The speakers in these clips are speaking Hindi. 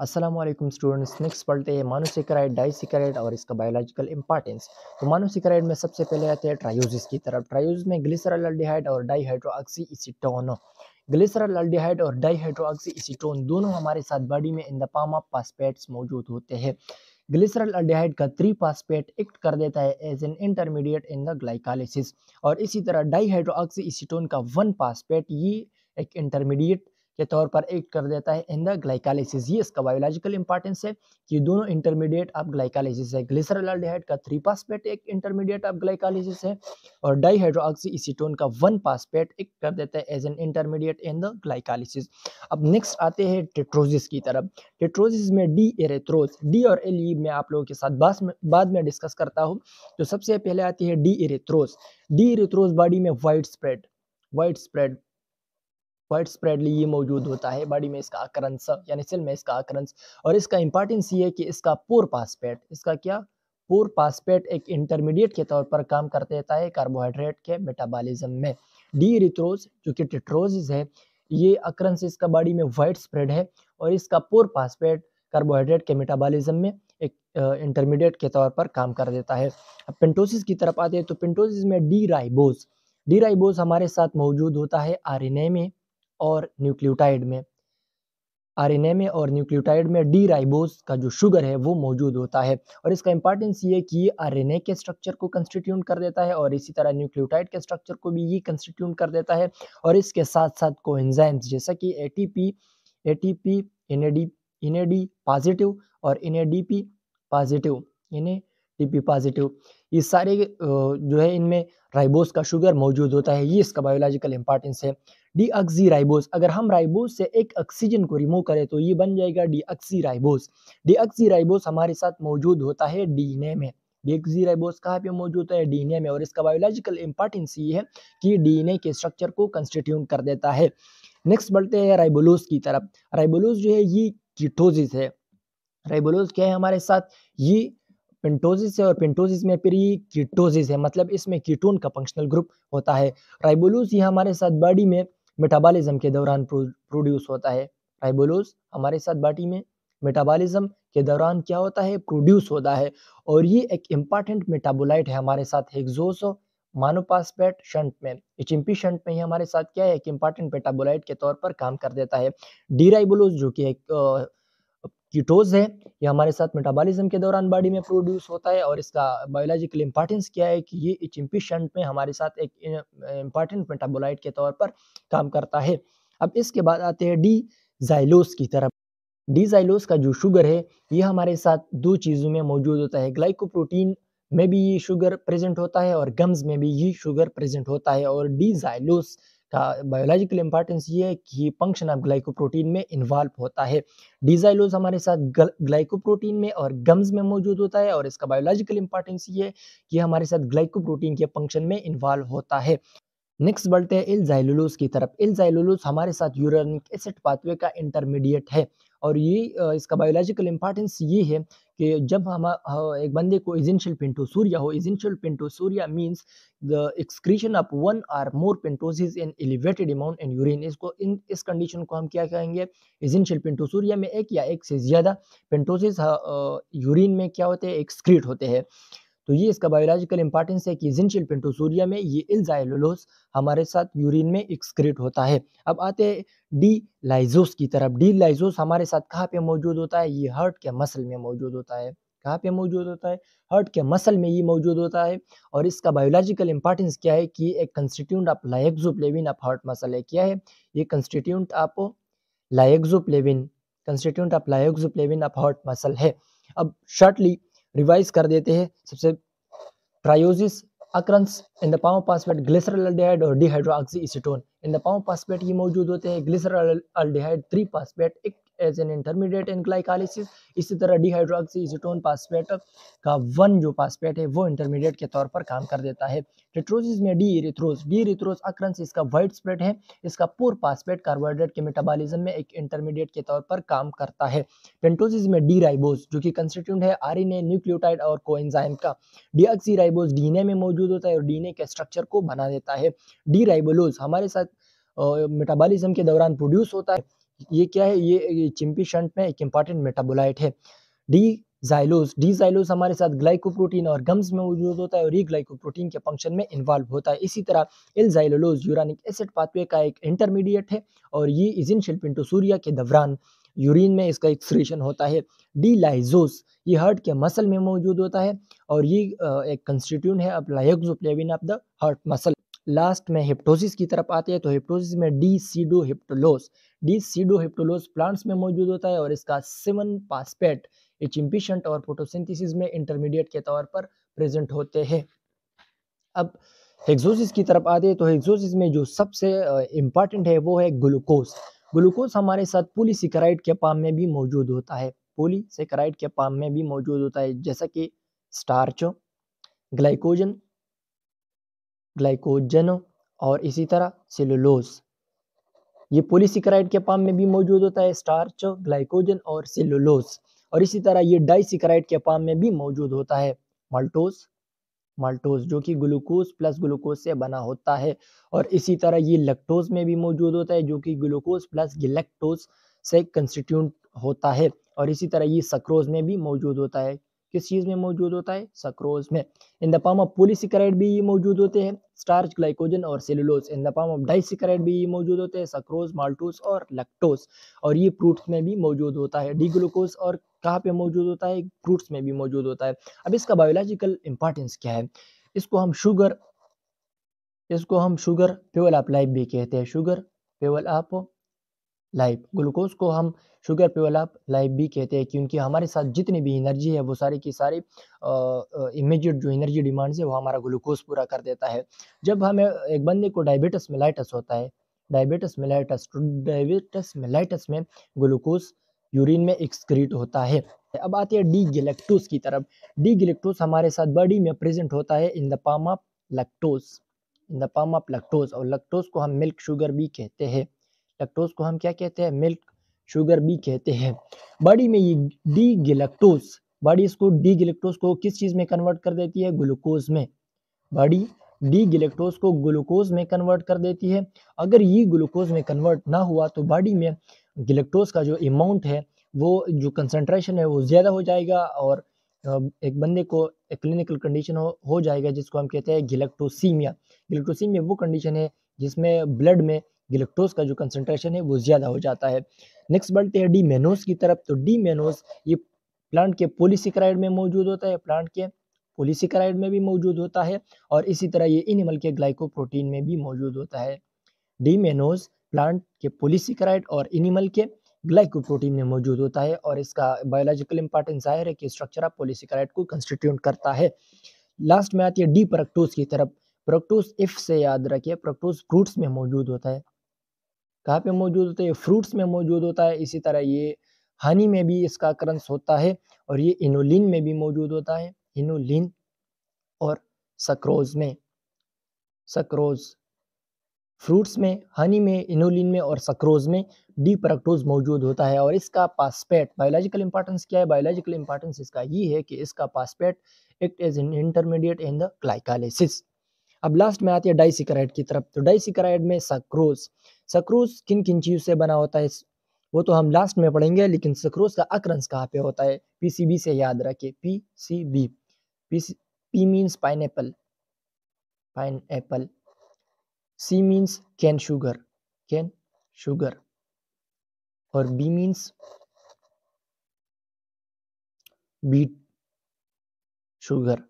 असलम स्टूडेंट्स नेक्स्ट पढ़ते हैं मानोसिक्राइड डाइसिक्राइड और इसका बायोलॉजिकल इंपॉर्टेंस तो मानोसिक्राइड में सबसे पहले आते हैं ट्रायोजिस की तरफ ट्रायोज में ग्लिसरल अल्डिहाइड और डाईहाइड्रोक्सी इसीटोनो ग्लिसरल अल्डिहाइड और डाईहाइड्रोक्सी इसीटोन दोनों हमारे साथ बॉडी में in the form of phosphates मौजूद होते हैं ग्लिसरल अल्डिहाइड का थ्री पासपेट एक्ट कर देता है as an intermediate in the glycolysis और इसी तरह डाईहाइड्रोक्सी इसीटोन का वन पासपेट ये एक इंटरमीडिएट के तौर पर एक्ट कर देता है इन द ग्लाइकालिसिस ये इसका बायोलॉजिकल इंपॉर्टेंस है कि दोनों इंटरमीडिएट ऑफ ग्लाइकालिसिस है ग्लिसरल्डिहाइड का थ्री पासपेट एक इंटरमीडिएट ऑफ ग्लाइकालिसिस है और डाईहाइड्रोक्सी इसीटोन का वन पासपेट एक कर देता है as an intermediate in the glycolysis अब नेक्स्ट आते हैं टेट्रोजिस की तरफ टेट्रोजिस में डी एरेथ्रोज डी और एल ई मैं आप लोगों के साथ बाद में डिस्कस करता हूँ तो सबसे पहले आती है D erythrose D erythrose body में wide spread wide spread wide spreadly ये मौजूद होता है बॉडी में इसका अक्रंस यानी सेल में इसका अक्रंस और इसका इंपॉर्टेंस ये है कि इसका पोर पासपेट इसका क्या पोर पासपेट एक इंटरमीडिएट के तौर पर काम कर देता है कार्बोहाइड्रेट के मेटाबॉलिज्म में डी रिथ्रोज जो कि टिट्रोजिस है ये अक्रंस इसका बॉडी में वाइड स्प्रेड है और इसका पोर पासपेट कार्बोहाइड्रेट के मेटाबॉलिज्म में एक इंटरमीडिएट के तौर पर काम कर देता है अब पेंटोसिस की तरफ आते हैं तो पेंटोसिस में डी राइबोज डी राइबोज हमारे साथ मौजूद होता है आर में और न्यूक्लियोटाइड में आरएनए में और न्यूक्लियोटाइड में डी राइबोस का जो शुगर है वो मौजूद होता है और इसका इंपॉर्टेंस ये कि ये आरएनए के स्ट्रक्चर को कंस्टिट्यूट कर देता है और इसी तरह न्यूक्लियोटाइड के स्ट्रक्चर को भी ये कंस्टिट्यूट कर देता है और इसके साथ साथ कोएंजाइम्स जैसा कि एटीपी एटीपी एनएडी पॉजिटिव और इन पॉजिटिव इन टीपी पॉजिटिव ये सारे जो है इनमें राइबोस का शुगर मौजूद होता है ये इसका बायोलॉजिकल इंपॉर्टेंस है डीऑक्सी राइबोज अगर हम राइबोस से एक ऑक्सीजन को रिमूव करें तो ये बन जाएगा डीऑक्सी राइबोज डीऑक्सी राइबोस हमारे साथ मौजूद होता है डीएनए में डीएक्सी राइबोज कहाँ पे मौजूद है डीएनए में और इसका बायोलॉजिकल इंपॉर्टेंस ये है कि डीएनए के स्ट्रक्चर को कंस्टिट्यूट कर देता है नेक्स्ट बढ़ते हैं राइबोलोस की तरफ राइबोलोस जो है ये कीटोजिस है राइबोलोस क्या है हमारे साथ ये पेंटोजिस है और पेंटोजिस में फिर ये कीटोजिस है मतलब इसमें कीटोन का फंक्शनल ग्रुप होता है राइबोलोस ये हमारे साथ बॉडी में मेटाबॉलिज्म के दौरान प्रोड्यूस होता है राइबोलोज हमारे साथ बाटी में मेटाबॉलिज्म के दौरान क्या होता है प्रोड्यूस होता है और ये एक इम्पॉर्टेंट मेटाबोलाइट है हमारे साथ हेक्सोसो मानोपासपेट शंट में एच एम पी शंट में ही हमारे साथ क्या है एक इम्पॉर्टेंट मेटाबोलाइट के तौर पर काम कर देता है डीराइबोलोज जो कि एक कीटोज है ये हमारे साथ मेटाबॉलिज्म के दौरान बॉडी में प्रोड्यूस होता है और इसका बायोलॉजिकल इंपॉर्टेंस क्या है कि ये एच इम्पिशंट में हमारे साथ एक इम्पॉर्टेंट मेटाबोलाइट के तौर पर काम करता है अब इसके बाद आते हैं डी जाइलोस की तरफ डी जाइलोस का जो शुगर है ये हमारे साथ दो चीज़ों में मौजूद होता है ग्लाइकोप्रोटीन में भी ये शुगर प्रेजेंट होता है और गम्स में भी ये शुगर प्रेजेंट होता है और डी जाइलोस बायोलॉजिकल इंपॉर्टेंस ये है कि फंक्शन ऑफ ग्लाइकोप्रोटीन में इन्वॉल्व होता है डिजाइलोज हमारे साथ ग्लाइकोप्रोटीन में और गम्स में मौजूद होता है और इसका बायोलॉजिकल इंपॉर्टेंस ये है कि हमारे साथ ग्लाइकोप्रोटीन के फंक्शन में इन्वॉल्व होता है नेक्स्ट बढ़ते हैं इल्जाइलुलोस की तरफ इल्जाइलुलोस हमारे साथ यूरेनिक एसिड पाथवे का इंटरमीडिएट है और ये इसका बायोलॉजिकल इंपॉर्टेंस ये है कि जब हम एक बंदे को इजेंशियल पिंटो सूर्या हो essential pentosuria means the excretion of one or more pentoses in elevated amount in urine इसको इन इस कंडीशन को हम क्या कहेंगे इजेंशियल पिंटो सूर्या में एक या एक से ज़्यादा पिंटोसिस यूरिन में क्या होते हैं एक्सक्रीट होते हैं तो ये इसका बायोलॉजिकल इंपॉर्टेंस है कि जिन चिल्पेंटोसूरिया में ये इल्जाइलोलोस हमारे साथ यूरिन में एक्सक्रीट होता है अब आते हैं डी लाइजोस की तरफ डी लाइजोस हमारे साथ कहाँ पे मौजूद होता है ये हर्ट के मसल में मौजूद होता है कहाँ पे मौजूद होता है हर्ट के मसल में ये मौजूद होता है और इसका बायोलॉजिकल इंपॉर्टेंस क्या है कि एक constituent of lyxoflavin of heart muscle है क्या है ये constituent of lyxoflavin constituent of lyxoflavin of heart muscle है अब शॉर्टली रिवाइज कर देते हैं सबसे ट्रायोजिस अक्रंस इन द पाओ पासपेट ग्लिसरल अल्डिहाइड और डिहाइड्रोक्सी इसीटोन इन द पाओ पासपेट ये मौजूद होते हैं ग्लिसरल अल्डिहाइड थ्री पासपेट एक as an intermediate in glycolysis इसी तरह डिहाइड्रोक्सी इजिटोन पास्पेट का वन जो पासपेट है वो इंटरमीडिएट के तौर पर काम कर देता है टेट्रोजिस में डी इरिथ्रोस डी इरिथ्रोस अक्रंस इसका वाइड स्प्रेड है इसका पोर पासपेट कार्बोहाइड्रेट के मेटाबॉलिज्म में एक इंटरमीडिएट के तौर पर काम करता है पेंटोसिस में डी राइबोस जो कि कंस्टिट्यूंट है आर न्यूक्लियोटाइड और कोएंजाइम का डीऑक्सी राइबोस डीएनए में मौजूद होता है और डीएनए के स्ट्रक्चर को बना देता है डी राइबोलोज हमारे साथ मेटाबॉलिज्म के दौरान प्रोड्यूस होता है ये क्या है ये शंट में एक इम्पॉर्टेंट मेटाबोलाइट है डी जाइलोस डी जाइलोस हमारे साथ ग्लाइकोप्रोटीन और गम्स में मौजूद होता है और ये ग्लाइकोप्रोटीन के फंक्शन में इन्वॉल्व होता है इसी तरह L xylulose uronic acid pathway का एक इंटरमीडिएट है और ये इजिन शिल्पिंटो सूर्या के दौरान यूरिन में इसका एक्सक्रीशन होता है डी लाइजोस ये हार्ट के मसल में मौजूद होता है और ये एक कंस्टिट्यून है अब lyxoflavin of the heart muscle last में हिप्टोसिस की तरफ आते हैं तो हिप्टोसिस में D sedoheptulose D sedoheptulose plants में मौजूद होता है और इसका सेवन पासपेट ये चिम्पिशंट और फोटोसिंथेसिस में इंटरमीडिएट के तौर पर प्रेजेंट होते हैं अब हेक्सोसिस की तरफ आते हैं तो हेक्सोसिस में जो सबसे इम्पॉर्टेंट है वो है ग्लूकोज ग्लूकोज हमारे साथ पोलीसिकराइड के पाम में भी मौजूद होता है पोलीसेक्राइड के पाम में भी मौजूद होता है जैसा कि स्टार्च ग्लाइकोजन ग्लाइकोजन और इसी तरह सेलुलोज ये पोलिसिक्राइड के पाम में भी मौजूद होता है स्टार्च ग्लाइकोजन और सेलुलोज और इसी तरह ये डाइसिक्राइड के पाम में भी मौजूद होता है माल्टोज माल्टोज जो कि ग्लूकोज प्लस ग्लूकोज से बना होता है और इसी तरह ये लैक्टोज में भी मौजूद होता है जो कि ग्लूकोज प्लस गिलेक्टोज से कंस्टिट्यूट होता है और इसी तरह ये सक्रोज में भी मौजूद होता है किस चीज़ में मौजूद होता है सक्रोज में in the form of polysaccharide भी ये मौजूद होते हैं स्टार्च ग्लाइकोजन और cellulose in the form of disaccharide भी ये मौजूद होते हैं सक्रोज माल्टोज और लैक्टोज और ये फ्रूट्स में भी मौजूद होता है डी ग्लूकोज और कहाँ पे मौजूद होता है फ्रूट्स में भी मौजूद होता है अब इसका बायोलॉजिकल इंपॉर्टेंस क्या है इसको हम शुगर इसको हम शुगर फ्यूल ऑफ लाइफ भी कहते हैं sugar fuel of life glucose को हम शुगर पेवलअप लाइफ भी कहते हैं क्योंकि हमारे साथ जितनी भी एनर्जी है वो सारी की सारी इमीजिएट जो एनर्जी डिमांड्स है वो हमारा ग्लूकोज पूरा कर देता है जब हमें एक बंदे को डायबिटस मिलाइटस होता है डायबिटस मिलाइटस तो डायबिटस मिलाइटस में ग्लूकोज यूरिन में एक्सक्रीट होता है अब आते हैं डी गिलेक्टोज की तरफ डी गिलेक्टोज हमारे साथ बॉडी में प्रेजेंट होता है in the form of lactose in the form of lactose और लैक्टोज को हम मिल्क शुगर भी कहते हैं लैक्टोज को हम क्या कहते हैं मिल्क शुगर भी कहते हैं बॉडी में ये डी गिलेक्टोज बॉडी इसको डी गिलेक्टोज को किस चीज़ में कन्वर्ट कर देती है ग्लूकोज में बॉडी डी गिलेक्टोज को ग्लूकोज में कन्वर्ट कर देती है अगर ये ग्लूकोज में कन्वर्ट ना हुआ तो बॉडी में गिलेक्टोज का जो अमाउंट है वो जो कंसनट्रेशन है वो ज़्यादा हो जाएगा और एक बंदे को एक क्लिनिकल कंडीशन हो हो जाएगा जिसको हम कहते हैं गिलेक्टोसीमिया गिलेक्टोसीमिया वो कंडीशन है जिसमें ब्लड में गिलेक्टोज का जो कंसनट्रेशन है वो ज़्यादा हो जाता है नेक्स्ट बढ़ते हैं डी मेनोज की तरफ तो डी मेनोज ये प्लांट के पोलिसिक्राइड में मौजूद होता है प्लांट के पोलिसिक्राइड में भी मौजूद होता है और इसी तरह ये इनिमल के ग्लाइकोप्रोटीन में भी मौजूद होता है डी मेनोज प्लांट के पोलिसिक्राइड और इनिमल के ग्लाइकोप्रोटीन में मौजूद होता है और इसका बायोलॉजिकल इंपॉर्टेंस जाहिर है कि स्ट्रक्चर ऑफ पोलिसिक्राइड को कंस्टिट्यूट करता है लास्ट में आती है डी प्रोक्टोज की तरफ प्रोक्टोज इफ से याद रखिए प्रोक्टोज फ्रूट्स में मौजूद होता है कहाँ पे मौजूद होता है फ्रूट्स में मौजूद होता है इसी तरह ये हनी में भी इसका करंस होता है और ये इनोलिन में भी मौजूद होता है इनोलिन और सक्रोज में सक्रोज फ्रूट्स में हनी में इनोलिन में और सक्रोज में डी प्रक्टोज मौजूद होता है और इसका पासपेट बायोलॉजिकल इंपॉर्टेंस क्या है बायोलॉजिकल इंपॉर्टेंस इसका ये है कि इसका phosphate act as an intermediate in the glycolysis अब लास्ट में आती है डाइसिकराइड की तरफ तो डाइसिकराइड में सक्रोज सक्रूज किन किन चीज़ से बना होता है वो तो हम लास्ट में पढ़ेंगे लेकिन सक्रूज का अक्रंश कहाँ पे होता है पीसीबी से याद रखिए P C B P P means pineapple pineapple C means cane sugar cane sugar और B means beet sugar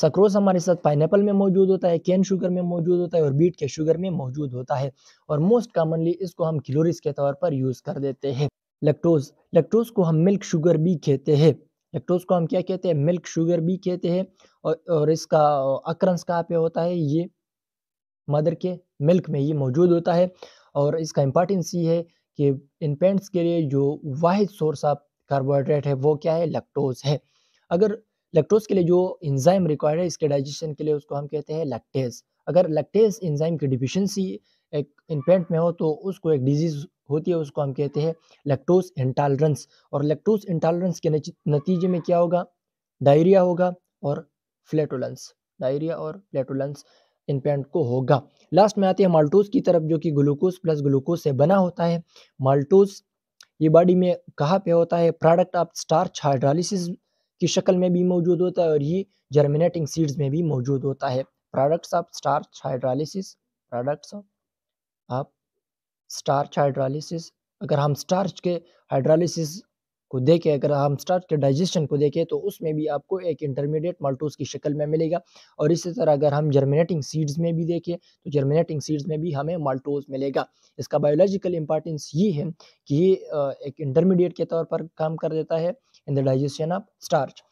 sucrose हमारे साथ पाइनएपल में मौजूद होता है कैन शुगर में मौजूद होता है और बीट के शुगर में मौजूद होता है और मोस्ट कॉमनली इसको हम क्लोरिस के तौर पर यूज़ कर देते हैं लेक्टोज लेक्टोज को हम मिल्क शुगर भी कहते हैं लेक्टोज को हम क्या कहते हैं मिल्क शुगर भी कहते हैं और और इसका अक्रंस कहाँ पे होता है ये मदर के मिल्क में ये मौजूद होता है और इसका इम्पॉर्टेंस ये है कि इन पेंट्स के लिए जो वाहिद सोर्स ऑफ कार्बोहाइड्रेट है वो क्या है लेक्टोज है अगर लैक्टोज के लिए जो इंजाइम रिक्वायर्ड है इसके डाइजेशन के लिए उसको हम कहते हैं लैक्टेज अगर लैक्टेज इंजाइम की डिफिशेंसी एक इनपेंट में हो तो उसको एक डिजीज़ होती है उसको हम कहते हैं लैक्टोज इंटॉलरेंस और लैक्टोज इंटॉलरेंस के नतीजे में क्या होगा डायरिया होगा और फ्लैटोलेंस डायरिया और फ्लैटोलेंस इनपेंट को होगा लास्ट में आते हैं माल्टोज की तरफ जो कि ग्लूकोज प्लस ग्लूकोज से बना होता है माल्टोज ये बॉडी में कहाँ पे होता है प्रोडक्ट ऑफ स्टार्च हाइड्रालिसिस की शक्ल में भी मौजूद होता है और ये जर्मिनेटिंग सीड्स में भी मौजूद होता है products of starch hydrolysis products of starch hydrolysis अगर हम स्टार्च के हाइड्रालिसिस को देखें अगर हम स्टार्च के डाइजेशन को देखें तो उसमें भी आपको एक इंटरमीडिएट माल्टोज की शक्ल में मिलेगा और इसी तरह अगर हम जर्मिनेटिंग सीड्स में भी देखें तो जर्मिनेटिंग सीड्स में भी हमें माल्टोज मिलेगा इसका बायोलॉजिकल इंपॉर्टेंस ये है कि ये एक इंटरमीडिएट के तौर पर काम कर देता है in the digestion of starch